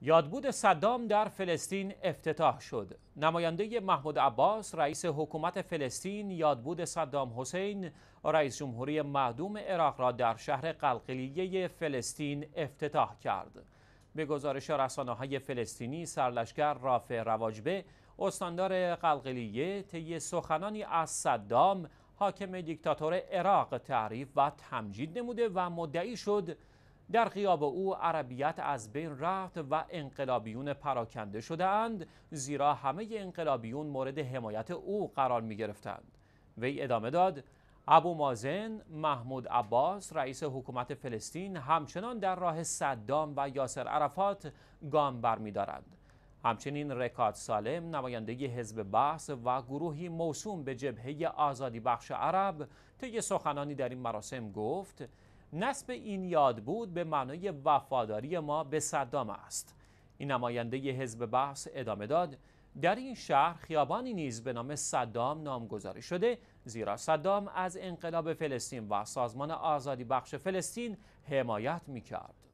یادبود صدام در فلسطین افتتاح شد. نماینده محمود عباس رئیس حکومت فلسطین یادبود صدام حسین رئیس جمهوری معدوم عراق را در شهر قلقلیه فلسطین افتتاح کرد. به گزارش رسانه های فلسطینی سرلشکر رافع رواجبه استاندار قلقلیه طی سخنانی از صدام حاکم دیکتاتور عراق تعریف و تمجید نموده و مدعی شد در غیاب او عربیت از بین رفت و انقلابیون پراکنده شدند زیرا همه انقلابیون مورد حمایت او قرار می گرفتند وی ادامه داد ابو مازن، محمود عباس، رئیس حکومت فلسطین همچنان در راه صدام و یاسر عرفات گام دارند همچنین رکات سالم نماینده حزب بحث و گروهی موسوم به جبهه آزادی بخش عرب طی سخنانی در این مراسم گفت نسب این یاد بود به معنای وفاداری ما به صدام است این نماینده حزب بحث ادامه داد در این شهر خیابانی نیز به نام صدام نامگذاری شده زیرا صدام از انقلاب فلسطین و سازمان آزادی بخش فلسطین حمایت میکرد